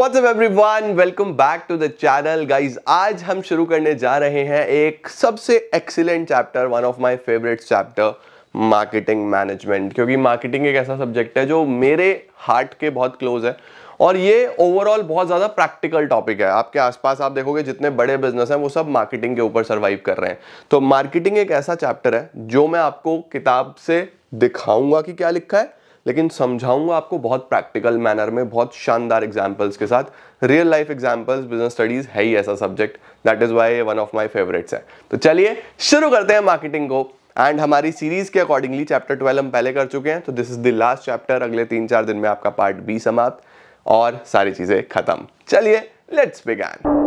WhatsApp everyone welcome back to the channel guys आज हम शुरू करने जा रहे हैं एक सबसे excellent chapter one of my favourite chapter marketing management क्योंकि मार्केटिंग एक ऐसा सब्जेक्ट है जो मेरे हार्ट के बहुत क्लोज है और ये ओवरऑल बहुत ज़्यादा प्रैक्टिकल टॉपिक है आपके आसपास आप देखोगे जितने बड़े बिजनेस हैं वो सब मार्केटिंग के ऊपर सर्वाइव कर रहे हैं तो मार्केटिंग एक ऐसा चैप्टर है जो मैं आपको किताब से दिखाऊंगा कि क्या लिखा है लेकिन समझाऊंगा आपको बहुत प्रैक्टिकल मैनर में बहुत शानदार एग्जाम्पल्स के साथ real life examples business studies है ही ऐसा subject that is why one of my favourites है तो चलिए शुरू करते हैं मार्केटिंग को एंड हमारी सीरीज के अकॉर्डिंगली चैप्टर ट्वेल्व हम पहले कर चुके हैं तो this is the last chapter अगले तीन चार दिन में आपका पार्ट बी समाप्त और सारी चीजें खत्म चलिए लेट्स बिगैन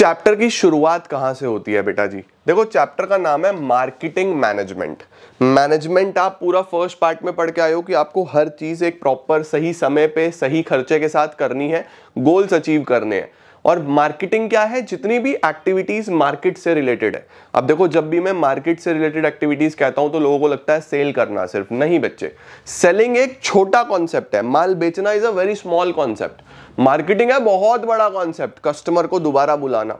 चैप्टर की शुरुआत कहां से होती है बेटा जी देखो चैप्टर का नाम है मार्केटिंग मैनेजमेंट मैनेजमेंट आप पूरा फर्स्ट पार्ट में पढ़ के आए हो कि आपको हर चीज़ एक प्रॉपर सही समय पे सही खर्चे के साथ करनी है गोल्स अचीव करने हैं और मार्केटिंग क्या है जितनी भी एक्टिविटीज मार्केट से रिलेटेड है अब देखो जब भी मैं मार्केट से रिलेटेड एक्टिविटीज कहता हूं तो लोगों को लगता है सेल करना सिर्फ नहीं बच्चे सेलिंग एक छोटा कॉन्सेप्ट है माल बेचना is a very small concept marketing है बहुत बड़ा कॉन्सेप्ट कस्टमर को दोबारा बुलाना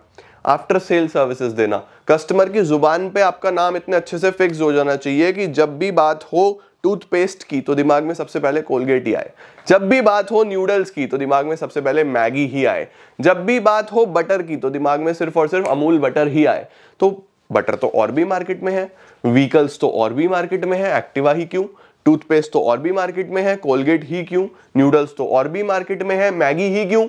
आफ्टर सेल सर्विसेज देना कस्टमर की जुबान पे आपका नाम इतने अच्छे से फिक्स हो जाना चाहिए कि जब भी बात हो टूथपेस्ट की तो दिमाग में सबसे पहले कोलगेट ही आए जब भी बात हो न्यूडल्स की तो दिमाग में सबसे पहले मैगी ही आए जब भी बात हो बटर की तो दिमाग में सिर्फ और सिर्फ अमूल बटर ही आए तो बटर तो और भी मार्केट में है व्हीकल्स तो और भी मार्केट में है एक्टिवा ही क्यों टूथपेस्ट तो और भी मार्केट में है कोलगेट ही क्यों न्यूडल्स तो और भी मार्केट में है मैगी ही क्यों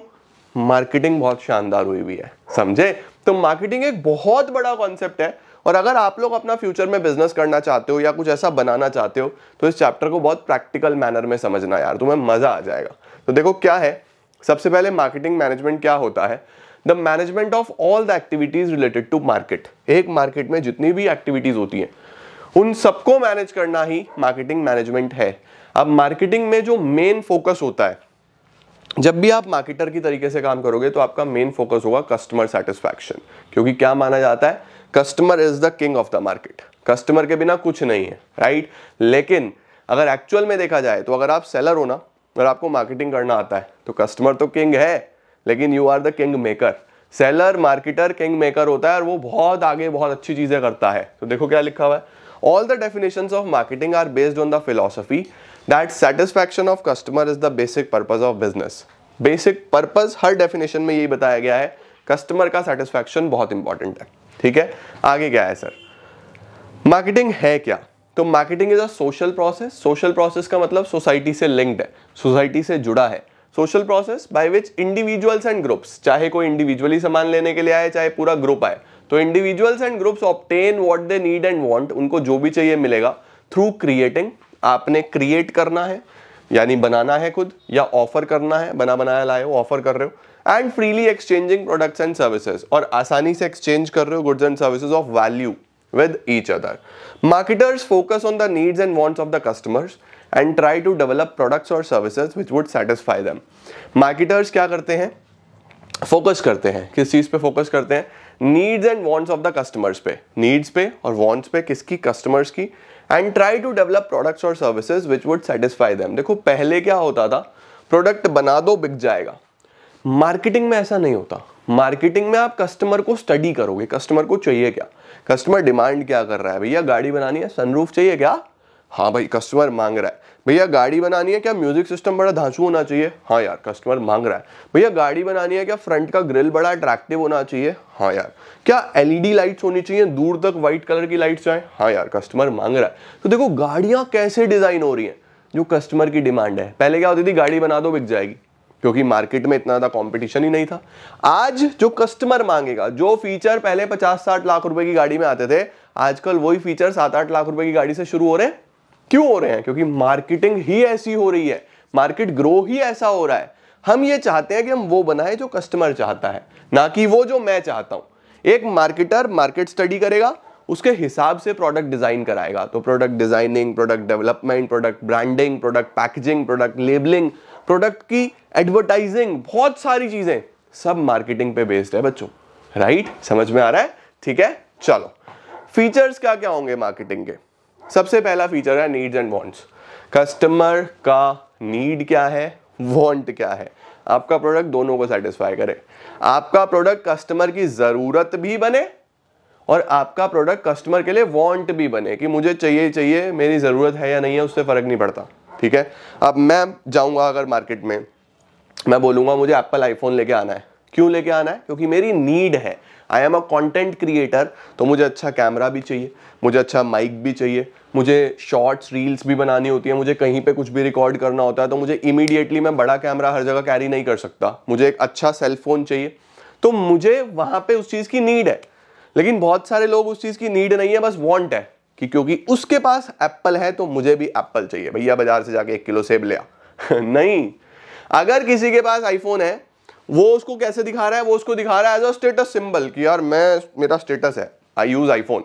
मार्केटिंग बहुत शानदार हुई हुई है समझे तो मार्केटिंग एक बहुत बड़ा कॉन्सेप्ट है और अगर आप लोग अपना फ्यूचर में बिजनेस करना चाहते हो या कुछ ऐसा बनाना चाहते हो तो इस चैप्टर को बहुत प्रैक्टिकल मैनर में समझना यार तुम्हें मज़ा आ जाएगा तो देखो क्या है सबसे पहले मार्केटिंग मैनेजमेंट क्या होता है the management of all the activities related to market एक मार्केट में जितनी भी एक्टिविटीज़ होती हैं उन सबको मैनेज करना ही मार्केटिंग मैनेजमेंट है अब मार्केटिंग में जो मेन फोकस होता है जब भी आप मार्केटर की तरीके से काम करोगे तो आपका मेन फोकस होगा कस्टमर सेटिस्फैक्शन क्योंकि क्या माना जाता है customer is the king of the market customer के बिना कुछ नहीं है राइट लेकिन अगर एक्चुअल में देखा जाए तो अगर आप सेलर हो ना अगर आपको मार्केटिंग करना आता है तो कस्टमर तो किंग है लेकिन you are the king maker seller marketer king maker होता है और वो बहुत आगे बहुत अच्छी चीज़ें करता है तो देखो क्या लिखा हुआ है all the definition of marketing are based on the philosophy that satisfaction of customer is the basic purpose of business basic purpose हर डेफिनेशन में यही बताया गया है कस्टमर का सेटिस्फैक्शन बहुत इंपॉर्टेंट है ठीक है आगे क्या है सर मार्केटिंग है क्या तो marketing is a social process social process का मतलब सोसाइटी से लिंक्ड है सोसाइटी से जुड़ा है social process by which individuals and groups चाहे कोई इंडिविजुअली सामान लेने के लिए आए चाहे पूरा ग्रुप आए तो individuals and groups obtain what they need and want उनको जो भी चाहिए मिलेगा थ्रू क्रिएटिंग आपने क्रिएट करना है यानी बनाना है खुद या ऑफर करना है बना बनाया लाए हो ऑफर कर रहे हो and freely exchanging products and services और आसानी से एक्सचेंज कर रहे हो goods and services of value with each other marketers focus on the needs and wants of the customers and try to develop products और services which would satisfy them. Marketers क्या करते हैं फोकस करते हैं किस चीज़ पे फोकस करते हैं needs and wants of the customers पे नीड्स पे और वॉन्ट्स पे किसकी कस्टमर्स की and try to develop products और services which would satisfy them देखो पहले क्या होता था प्रोडक्ट बना दो बिक जाएगा मार्केटिंग में ऐसा नहीं होता मार्केटिंग में आप कस्टमर को स्टडी करोगे कस्टमर को चाहिए क्या कस्टमर डिमांड क्या कर रहा है भैया गाड़ी बनानी है सनरूफ चाहिए क्या हाँ भाई कस्टमर मांग रहा है भैया गाड़ी बनानी है क्या म्यूजिक सिस्टम बड़ा धांसू होना चाहिए हाँ यार कस्टमर मांग रहा है भैया गाड़ी बनानी है क्या फ्रंट का ग्रिल बड़ा अट्रैक्टिव होना चाहिए हाँ यार क्या एलईडी लाइट्स होनी चाहिए दूर तक व्हाइट कलर की लाइट्स आए हाँ यार कस्टमर मांग रहा है तो देखो गाड़ियां कैसे डिज़ाइन हो रही है जो कस्टमर की डिमांड है पहले क्या होती थी गाड़ी बना दो बिक जाएगी क्योंकि मार्केट में इतना ज़्यादा कंपटीशन ही नहीं था आज जो कस्टमर मांगेगा जो फीचर पहले 50-60 लाख रुपए की गाड़ी में आते थे आजकल वही फीचर 7-8 लाख रुपए की गाड़ी से शुरू हो रहे हैं क्यों हो रहे हैं क्योंकि मार्केटिंग ही ऐसी हो रही है मार्केट ग्रो ही ऐसा हो रहा है हम ये चाहते हैं कि हम वो बनाए जो कस्टमर चाहता है ना कि वो जो मैं चाहता हूं एक मार्केटर मार्केट स्टडी करेगा उसके हिसाब से प्रोडक्ट डिज़ाइन कराएगा तो product designing product development product branding product packaging product labelling product की एडवर्टाइजिंग बहुत सारी चीजें सब मार्केटिंग पे बेस्ड है बच्चों राइट right? समझ में आ रहा है ठीक है चलो फीचर्स क्या क्या होंगे मार्केटिंग के सबसे पहला फीचर है नीड्स एंड वॉन्ट्स कस्टमर का नीड क्या है वॉन्ट क्या है आपका प्रोडक्ट दोनों को सेटिस्फाई करे आपका प्रोडक्ट कस्टमर की ज़रूरत भी बने और आपका प्रोडक्ट कस्टमर के लिए वांट भी बने कि मुझे चाहिए चाहिए मेरी ज़रूरत है या नहीं है उससे फ़र्क नहीं पड़ता ठीक है अब मैं जाऊंगा अगर मार्केट में मैं बोलूंगा मुझे एप्पल आईफोन लेके आना है क्यों लेके आना है क्योंकि मेरी नीड है I am a content creator तो मुझे अच्छा कैमरा भी चाहिए मुझे अच्छा माइक भी चाहिए मुझे शॉर्ट्स रील्स भी बनानी होती है मुझे कहीं पे कुछ भी रिकॉर्ड करना होता है तो मुझे इमीडिएटली मैं बड़ा कैमरा हर जगह कैरी नहीं कर सकता मुझे एक अच्छा सेल फोन चाहिए तो मुझे वहाँ पे उस चीज़ की नीड है लेकिन बहुत सारे लोग उस चीज़ की नीड नहीं है बस वॉन्ट है कि क्योंकि उसके पास एप्पल है तो मुझे भी एप्पल चाहिए भैया बाजार से जाके एक किलो सेब लिया नहीं अगर किसी के पास आईफोन है वो उसको कैसे दिखा रहा है वो उसको दिखा रहा है एज अ स्टेटस सिंबल कि यार मैं मेरा स्टेटस है आई यूज़ आईफोन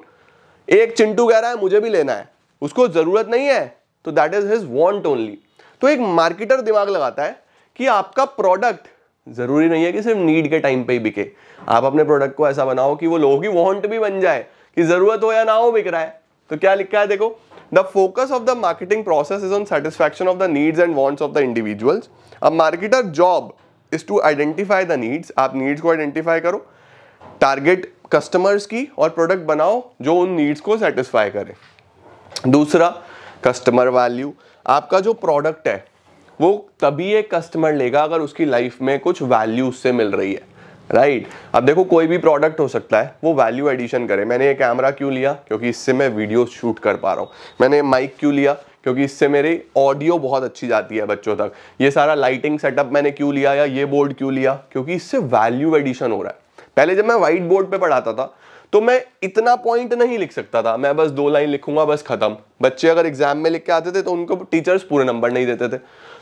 एक चिंटू कह रहा है मुझे भी लेना है उसको ज़रूरत नहीं है तो that is his want only तो एक मार्केटर दिमाग लगाता है कि आपका प्रोडक्ट ज़रूरी नहीं है कि सिर्फ नीड के टाइम पे ही बिके आप अपने प्रोडक्ट को ऐसा बनाओ कि वो लोगों की वॉन्ट भी बन जाए कि ज़रूरत हो या ना हो बिक रहा है तो क्या लिखा है देखो the focus of the marketing process is on satisfaction of the needs and wants of the individuals अब marketer job is to identify the needs आप नीड्स को आइडेंटिफाई करो टारगेट कस्टमर्स की और प्रोडक्ट बनाओ जो उन नीड्स को सेटिस्फाई करे दूसरा कस्टमर वैल्यू आपका जो प्रोडक्ट है वो तभी एक कस्टमर लेगा अगर उसकी लाइफ में कुछ वैल्यू उससे मिल रही है राइट right. अब देखो कोई भी प्रोडक्ट हो सकता है वो वैल्यू एडिशन करे मैंने ये कैमरा क्यों लिया क्योंकि इससे मैं वीडियो शूट कर पा रहा हूँ मैंने माइक क्यों लिया क्योंकि इससे मेरी ऑडियो बहुत अच्छी जाती है बच्चों तक ये सारा लाइटिंग सेटअप मैंने क्यों लिया या ये बोर्ड क्यों लिया क्योंकि इससे वैल्यू एडिशन हो रहा है पहले जब मैं व्हाइट बोर्ड पर पढ़ाता था तो मैं इतना पॉइंट नहीं लिख सकता था मैं बस दो लाइन लिखूंगा बस खत्म बच्चे अगर एग्जाम में लिख के आते थे तो उनको टीचर्स पूरे नंबर नहीं देते थे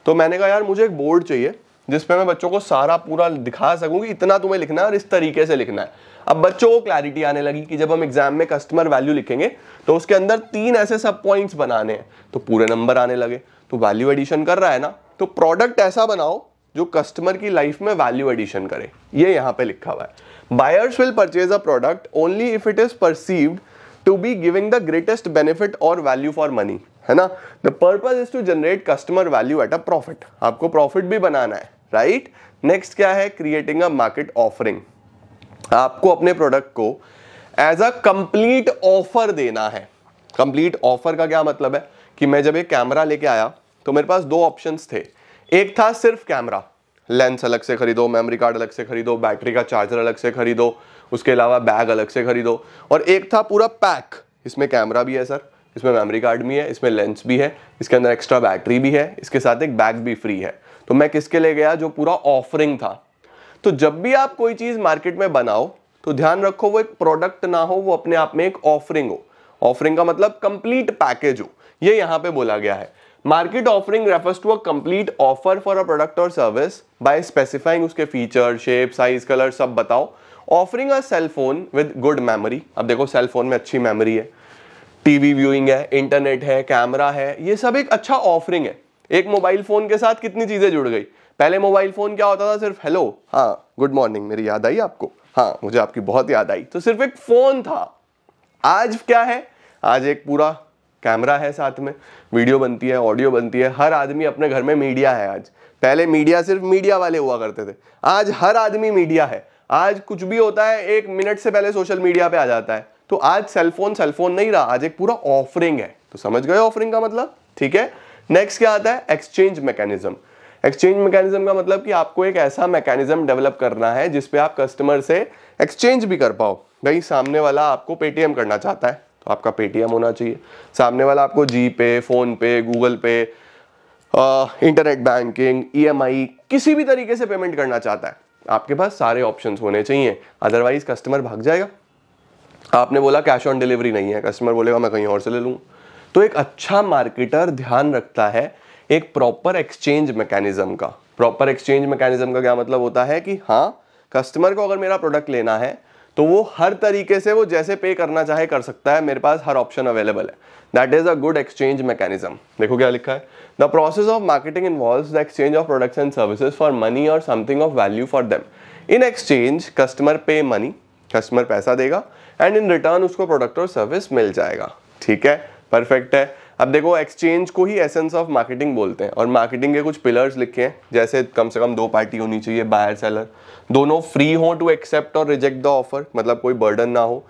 तो मैंने कहा यार मुझे एक बोर्ड चाहिए जिसपे मैं बच्चों को सारा पूरा दिखा सकूं कि इतना तुम्हें लिखना है और इस तरीके से लिखना है अब बच्चों को क्लैरिटी आने लगी कि जब हम एग्जाम में कस्टमर वैल्यू लिखेंगे तो उसके अंदर तीन ऐसे सब पॉइंट्स बनाने हैं तो पूरे नंबर आने लगे तो वैल्यू एडिशन कर रहा है ना तो प्रोडक्ट ऐसा बनाओ जो कस्टमर की लाइफ में वैल्यू एडिशन करे ये यहाँ पे लिखा हुआ है buyers will purchase a product only if it is perceived to be giving the greatest benefit और वैल्यू फॉर मनी है ना the purpose is to generate customer value at a profit आपको प्रॉफिट भी बनाना है राइट नेक्स्ट क्या है creating a market offering आपको अपने प्रोडक्ट को एज अ कंप्लीट ऑफर देना है कंप्लीट ऑफर का क्या मतलब है कि मैं जब एक कैमरा लेके आया तो मेरे पास दो ऑप्शंस थे एक था सिर्फ कैमरा लेंस अलग से खरीदो मेमोरी कार्ड अलग से खरीदो बैटरी का चार्जर अलग से खरीदो उसके अलावा बैग अलग से खरीदो और एक था पूरा पैक इसमें कैमरा भी है सर इसमें मेमोरी कार्ड भी है इसमें लेंस भी है इसके अंदर एक्स्ट्रा बैटरी भी है इसके साथ एक बैग भी फ्री है तो मैं किसके लिए गया जो पूरा ऑफरिंग था तो जब भी आप कोई चीज़ मार्केट में बनाओ तो ध्यान रखो वो एक प्रोडक्ट ना हो वो अपने आप में एक ऑफरिंग हो ऑफरिंग का मतलब कंप्लीट पैकेज हो ये यहाँ पे बोला गया है market offering refers to a complete offer for a product और सर्विस बाय स्पेसिफाइंग उसके फीचर शेप साइज कलर सब बताओ offering a cell phone with good memory अब देखो सेल फोन में अच्छी मेमोरी है टीवी व्यूइंग है इंटरनेट है कैमरा है ये सब एक अच्छा ऑफरिंग है एक मोबाइल फ़ोन के साथ कितनी चीज़ें जुड़ गई पहले मोबाइल फ़ोन क्या होता था सिर्फ हेलो हाँ गुड मॉर्निंग मेरी याद आई आपको हाँ मुझे आपकी बहुत याद आई तो सिर्फ एक फ़ोन था आज क्या है आज एक पूरा कैमरा है साथ में वीडियो बनती है ऑडियो बनती है हर आदमी अपने घर में मीडिया है आज पहले मीडिया सिर्फ मीडिया वाले हुआ करते थे आज हर आदमी मीडिया है आज कुछ भी होता है एक मिनट से पहले सोशल मीडिया पे आ जाता है तो आज सेलफोन सेलफोन नहीं रहा आज एक पूरा ऑफरिंग है तो समझ गए ऑफरिंग का मतलब ठीक है नेक्स्ट क्या आता है एक्सचेंज मैकेनिज्म एक्सचेंज मैकेनिज्म का मतलब कि आपको एक ऐसा मैकेनिज्म डेवलप करना है जिसपे आप कस्टमर से एक्सचेंज भी कर पाओ भाई सामने वाला आपको पेटीएम करना चाहता है तो आपका पेटीएम होना चाहिए सामने वाला आपको जी पे फोन पे गूगल पे इंटरनेट बैंकिंग ईएमआई किसी भी तरीके से पेमेंट करना चाहता है आपके पास सारे ऑप्शंस होने चाहिए अदरवाइज कस्टमर भाग जाएगा आपने बोला कैश ऑन डिलीवरी नहीं है कस्टमर बोलेगा मैं कहीं और से ले लूँ तो एक अच्छा मार्केटर ध्यान रखता है एक प्रॉपर एक्सचेंज मैकेनिज्म का प्रॉपर एक्सचेंज मैकेनिज्म का क्या मतलब होता है कि हाँ कस्टमर को अगर मेरा प्रोडक्ट लेना है तो वो हर तरीके से वो जैसे पे करना चाहे कर सकता है मेरे पास हर ऑप्शन अवेलेबल है that is a good exchange mechanism देखो क्या लिखा है the process of marketing involve the exchange of products and services for money और something of value for them in exchange customer pay money customer पैसा देगा and in return उसको product और service मिल जाएगा ठीक है परफेक्ट है अब देखो एक्सचेंज को ही एसेंस ऑफ मार्केटिंग बोलते हैं और मार्केटिंग के कुछ पिलर्स लिखे हैं जैसे कम से कम दो पार्टी होनी चाहिए बायर सेलर दोनों फ्री हो टू एक्सेप्ट और रिजेक्ट द ऑफर मतलब कोई बर्डन ना हो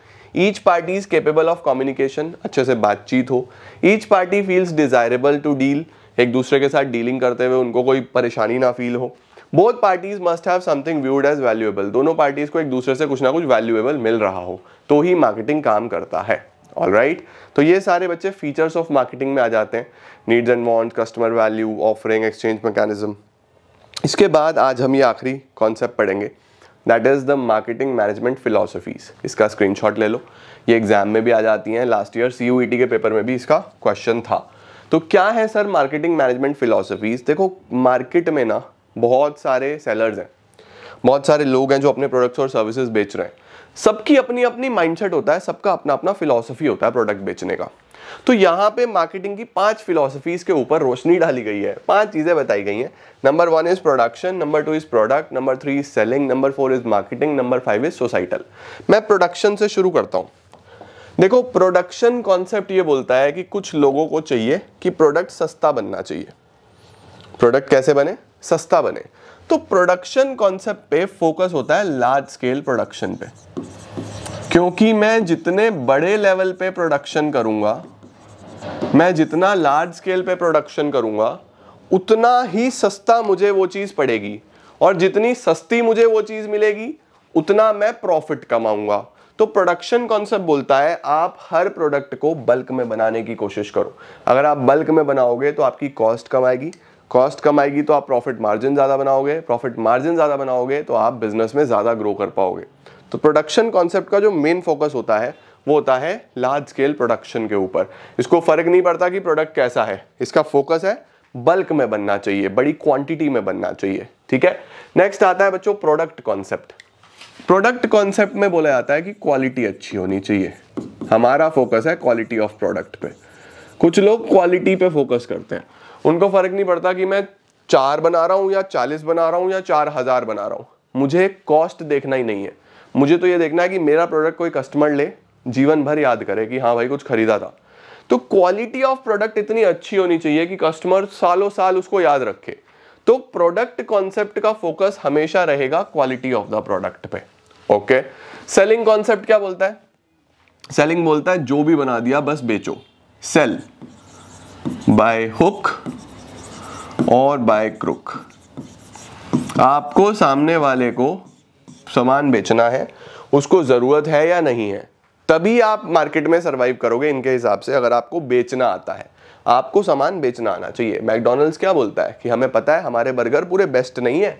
each party is capable of communication अच्छे से बातचीत हो each party feels desirable to deal एक दूसरे के साथ डीलिंग करते हुए उनको कोई परेशानी ना फील हो both parties must have something viewed as valuable दोनों पार्टीज को एक दूसरे से कुछ ना कुछ वैल्यूएबल मिल रहा हो तो ही मार्केटिंग काम करता है ऑल राइट right? तो ये सारे बच्चे फीचर्स ऑफ मार्केटिंग में आ जाते हैं needs and want customer value offering exchange mechanism इसके बाद आज हम ये आखिरी कॉन्सेप्ट पढ़ेंगे that is the marketing management philosophies इसका स्क्रीन ले लो ये एग्जाम में भी आ जाती हैं लास्ट ईयर सी के पेपर में भी इसका क्वेश्चन था तो क्या है सर मार्केटिंग मैनेजमेंट फिलोसफीज देखो मार्केट में ना बहुत सारे सेलर्स हैं बहुत सारे लोग हैं जो अपने प्रोडक्ट्स और सर्विसेज बेच रहे हैं सबकी अपनी अपनी माइंडसेट होता है सबका अपना अपना फिलॉसफी होता है प्रोडक्ट बेचने का तो यहाँ पे मार्केटिंग की पांच फिलॉसफीज के ऊपर रोशनी डाली गई है पांच चीज़ें बताई गई हैं number one is production number two is product number three is selling number four is marketing number five is societal मैं प्रोडक्शन से शुरू करता हूँ देखो प्रोडक्शन कॉन्सेप्ट ये बोलता है कि कुछ लोगों को चाहिए कि प्रोडक्ट सस्ता बनना चाहिए प्रोडक्ट कैसे बने सस्ता बने तो प्रोडक्शन कॉन्सेप्ट पे फोकस होता है लार्ज स्केल प्रोडक्शन पे क्योंकि मैं जितने बड़े लेवल पे प्रोडक्शन करूंगा मैं जितना लार्ज स्केल पे प्रोडक्शन करूंगा उतना ही सस्ता मुझे वो चीज़ पड़ेगी और जितनी सस्ती मुझे वो चीज़ मिलेगी उतना मैं प्रॉफिट कमाऊंगा तो प्रोडक्शन कॉन्सेप्ट बोलता है आप हर प्रोडक्ट को बल्क में बनाने की कोशिश करो अगर आप बल्क में बनाओगे तो आपकी कॉस्ट कम आएगी कॉस्ट कम आएगी तो आप प्रॉफिट मार्जिन ज़्यादा बनाओगे प्रॉफिट मार्जिन ज़्यादा बनाओगे तो आप बिजनेस में ज़्यादा ग्रो कर पाओगे तो प्रोडक्शन कॉन्सेप्ट का जो मेन फोकस होता है वो होता है लार्ज स्केल प्रोडक्शन के ऊपर इसको फ़र्क नहीं पड़ता कि प्रोडक्ट कैसा है इसका फोकस है बल्क में बनना चाहिए बड़ी क्वांटिटी में बनना चाहिए ठीक है नेक्स्ट आता है बच्चों प्रोडक्ट कॉन्सेप्ट प्रोडक्ट कॉन्सेप्ट में बोला जाता है कि क्वालिटी अच्छी होनी चाहिए हमारा फोकस है क्वालिटी ऑफ प्रोडक्ट पे कुछ लोग क्वालिटी पे फोकस करते हैं उनको फ़र्क नहीं पड़ता कि मैं चार बना रहा हूं या चालीस बना रहा हूं या चार हज़ार बना रहा हूं मुझे कॉस्ट देखना ही नहीं है मुझे तो ये देखना है कि मेरा प्रोडक्ट कोई कस्टमर ले जीवन भर याद करे कि हाँ भाई कुछ खरीदा था तो क्वालिटी ऑफ प्रोडक्ट इतनी अच्छी होनी चाहिए कि कस्टमर सालों साल उसको याद रखे तो प्रोडक्ट कॉन्सेप्ट का फोकस हमेशा रहेगा क्वालिटी ऑफ द प्रोडक्ट पे ओके सेलिंग कॉन्सेप्ट क्या बोलता है सेलिंग बोलता है जो भी बना दिया बस बेचो सेल बाय हुक और बाय क्रुक आपको सामने वाले को सामान बेचना है उसको ज़रूरत है या नहीं है तभी आप मार्केट में सर्वाइव करोगे इनके हिसाब से अगर आपको बेचना आता है आपको सामान बेचना आना चाहिए मैकडोनल्ड्स क्या बोलता है कि हमें पता है हमारे बर्गर पूरे बेस्ट नहीं है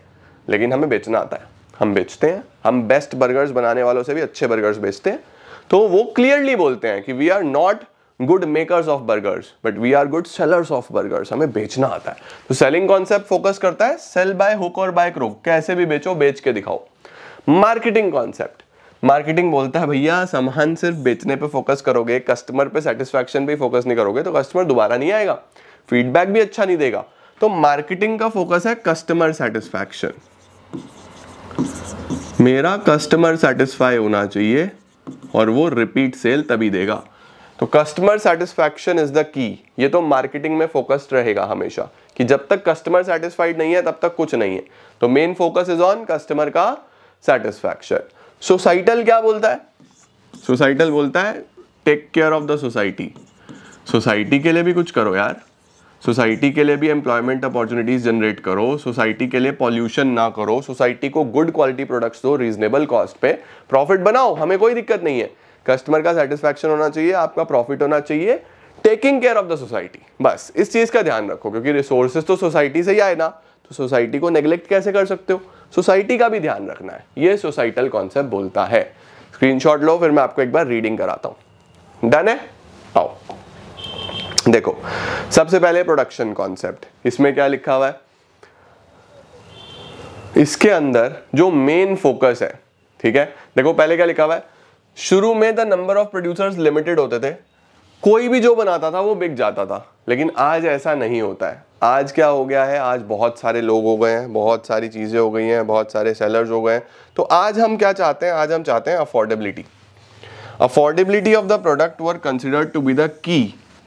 लेकिन हमें बेचना आता है हम बेचते हैं हम बेस्ट बर्गर्स बनाने वालों से भी अच्छे बर्गर्स बेचते हैं तो वो क्लियरली बोलते हैं कि we are not good makers of burgers but we are good sellers of burgers हमें बेचना आता है तो सेलिंग कॉन्सेप्ट फोकस करता है सेल बाय हुक और बाय क्रोक कैसे भी बेचो बेच के दिखाओ मार्केटिंग कॉन्सेप्ट मार्केटिंग बोलता है भैया सामान सिर्फ बेचने पे फोकस करोगे कस्टमर पे सेटिस्फैक्शन पे फोकस नहीं करोगे तो कस्टमर दोबारा नहीं आएगा फीडबैक भी अच्छा नहीं देगा तो मार्केटिंग का फोकस है कस्टमर सेटिस्फैक्शन मेरा कस्टमर सेटिस्फाई होना चाहिए और वो रिपीट सेल तभी देगा तो customer satisfaction is the key ये तो मार्केटिंग में फोकस्ड रहेगा हमेशा कि जब तक कस्टमर सेटिस्फाइड नहीं है तब तक कुछ नहीं है तो main focus is on customer का सेटिस्फैक्शन सोसाइटल क्या बोलता है सोसाइटल बोलता है take care of the society society के लिए भी कुछ करो यार सोसाइटी के लिए भी एम्प्लॉयमेंट अपॉर्चुनिटीज जनरेट करो सोसाइटी के लिए पॉल्यूशन ना करो सोसाइटी को गुड क्वालिटी प्रोडक्ट्स दो रीजनेबल कॉस्ट पे प्रॉफिट बनाओ हमें कोई दिक्कत नहीं है कस्टमर का सेटिस्फैक्शन होना चाहिए आपका प्रॉफिट होना चाहिए taking care of the society बस इस चीज़ का ध्यान रखो क्योंकि रिसोर्सेज तो सोसाइटी से ही आए ना तो सोसाइटी को नेग्लेक्ट कैसे कर सकते हो सोसाइटी का भी ध्यान रखना है ये सोसाइटल कॉन्सेप्ट बोलता है स्क्रीनशॉट लो फिर मैं आपको एक बार रीडिंग कराता हूँ डन है आओ देखो सबसे पहले प्रोडक्शन कॉन्सेप्ट इसमें क्या लिखा हुआ है इसके अंदर जो मेन फोकस है ठीक है देखो पहले क्या लिखा हुआ है शुरू में the number of producers limited होते थे कोई भी जो बनाता था वो बिक जाता था लेकिन आज ऐसा नहीं होता है आज क्या हो गया है आज बहुत सारे लोग हो गए हैं बहुत सारी चीज़ें हो गई हैं बहुत सारे सेलर्स हो गए हैं तो आज हम क्या चाहते हैं आज हम चाहते हैं affordability affordability of the product were considered to be the key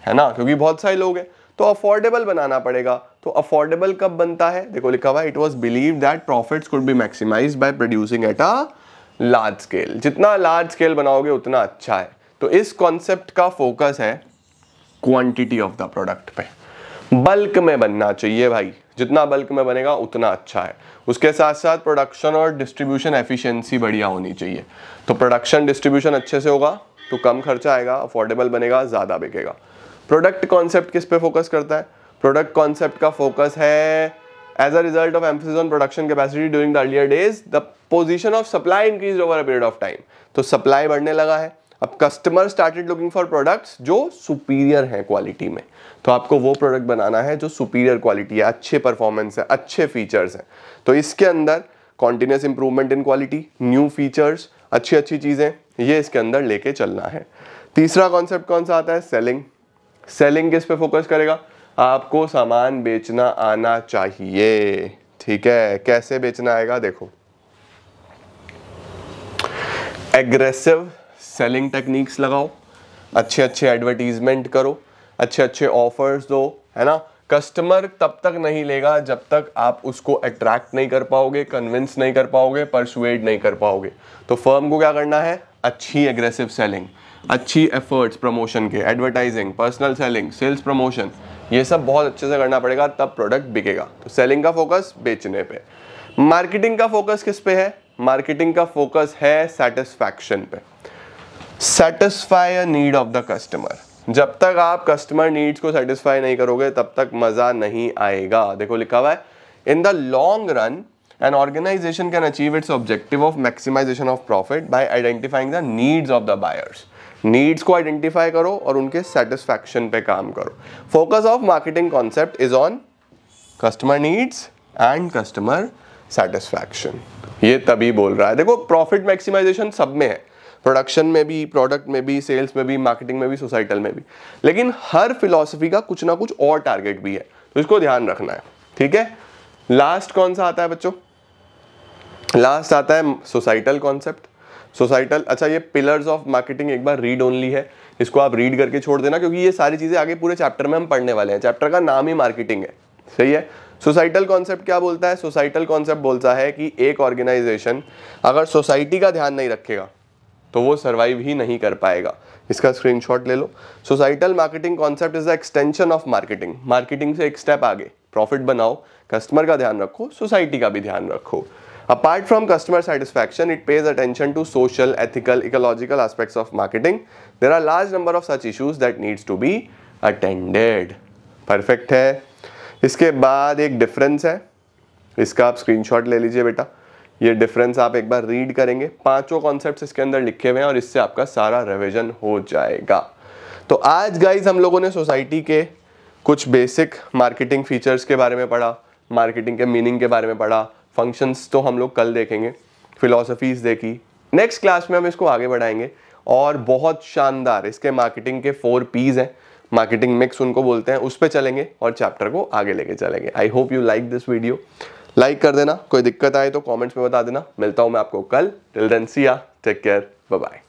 है ना क्योंकि बहुत सारे लोग हैं तो अफोर्डेबल बनाना पड़ेगा तो अफोर्डेबल कब बनता है देखो लिखा हुआ it was believe that profit could be maximise by producing at a large scale जितना लार्ज स्केल बनाओगे उतना अच्छा है तो इस कॉन्सेप्ट का फोकस है क्वांटिटी ऑफ द प्रोडक्ट पे बल्क में बनना चाहिए भाई जितना बल्क में बनेगा उतना अच्छा है उसके साथ साथ प्रोडक्शन और डिस्ट्रीब्यूशन एफिशिएंसी बढ़िया होनी चाहिए तो प्रोडक्शन डिस्ट्रीब्यूशन अच्छे से होगा तो कम खर्चा आएगा अफोर्डेबल बनेगा ज़्यादा बिकेगा प्रोडक्ट कॉन्सेप्ट किस पे फोकस करता है प्रोडक्ट कॉन्सेप्ट का फोकस है As a result of emphasis on production capacity during the earlier days, the position of supply increased over a period of time. तो supply बढ़ने लगा है अब customer started looking for products जो superior हैं quality में तो आपको वो प्रोडक्ट बनाना है जो सुपीरियर क्वालिटी है अच्छे परफॉर्मेंस है अच्छे फीचर्स हैं तो इसके अंदर continuous improvement in quality new features अच्छी अच्छी चीज़ें ये इसके अंदर लेके चलना है तीसरा कॉन्सेप्ट कौन सा आता है सेलिंग सेलिंग किस पे फोकस करेगा आपको सामान बेचना आना चाहिए ठीक है कैसे बेचना आएगा देखो एग्रेसिव सेलिंग टेक्निक्स लगाओ अच्छे अच्छे एडवर्टीजमेंट करो अच्छे अच्छे ऑफर्स दो है ना कस्टमर तब तक नहीं लेगा जब तक आप उसको अट्रैक्ट नहीं कर पाओगे कन्विंस नहीं कर पाओगे परसुएड नहीं कर पाओगे तो फर्म को क्या करना है अच्छी एग्रेसिव सेलिंग अच्छी एफर्ट्स प्रमोशन के advertising personal selling sales promotion ये सब बहुत अच्छे से करना पड़ेगा तब प्रोडक्ट बिकेगा तो सेलिंग का फोकस बेचने पे मार्केटिंग का फोकस किस पे है मार्केटिंग का फोकस है सेटिस्फैक्शन पे satisfy a need of the customer जब तक आप कस्टमर नीड्स को सेटिस्फाई नहीं करोगे तब तक मज़ा नहीं आएगा देखो लिखा हुआ है in the long run an organisation can achieve its objective of maximisation of profit by identifying the needs of the buyers needs को आइडेंटिफाई करो और उनके सेटिस्फैक्शन पे काम करो focus of marketing concept is on customer needs and customer satisfaction ये तभी बोल रहा है देखो प्रॉफिट मैक्सिमाइजेशन सब में है प्रोडक्शन में भी प्रोडक्ट में भी सेल्स में भी मार्केटिंग में भी सोसाइटल में भी लेकिन हर फिलोसफी का कुछ ना कुछ और टारगेट भी है तो इसको ध्यान रखना है ठीक है लास्ट कौन सा आता है बच्चों लास्ट आता है सोसाइटल कॉन्सेप्ट सोसाइटल अच्छा ये पिलर्स ऑफ मार्केटिंग एक बार रीड ओनली है इसको आप रीड करके छोड़ देना क्योंकि ये सारी चीज़ें आगे पूरे चैप्टर में हम पढ़ने वाले हैं चैप्टर का नाम ही मार्केटिंग है सही है सोसाइटल कॉन्सेप्ट क्या बोलता है सोसाइटल कॉन्सेप्ट बोलता है कि एक ऑर्गेनाइजेशन अगर सोसाइटी का ध्यान नहीं रखेगा तो वो सर्वाइव ही नहीं कर पाएगा इसका स्क्रीनशॉट ले लो societal marketing concept is the extension of marketing marketing से एक स्टेप आगे प्रॉफिट बनाओ कस्टमर का ध्यान रखो सोसाइटी का भी ध्यान रखो apart from customer satisfaction it pays attention to social ethical ecological aspects of marketing there are large number of such issues that needs to be attended perfect है इसके बाद एक डिफरेंस है इसका आप स्क्रीनशॉट ले लीजिए बेटा ये डिफरेंस आप एक बार रीड करेंगे पांचों कॉन्सेप्ट्स इसके अंदर लिखे हुए हैं और इससे आपका सारा रिवीजन हो जाएगा तो आज गाइज हम लोगों ने सोसाइटी के कुछ बेसिक मार्केटिंग फीचर्स के बारे में पढ़ा मार्केटिंग के मीनिंग के बारे में पढ़ा फंक्शंस तो हम लोग कल देखेंगे फिलोसफीज देखी नेक्स्ट क्लास में हम इसको आगे बढ़ाएंगे और बहुत शानदार इसके मार्केटिंग के फोर पीज हैं मार्केटिंग मिक्स उनको बोलते हैं उस पर चलेंगे और चैप्टर को आगे लेके चलेंगे I hope you like this video like कर देना कोई दिक्कत आए तो कॉमेंट्स में बता देना मिलता हूँ मैं आपको कल till then see ya take care bye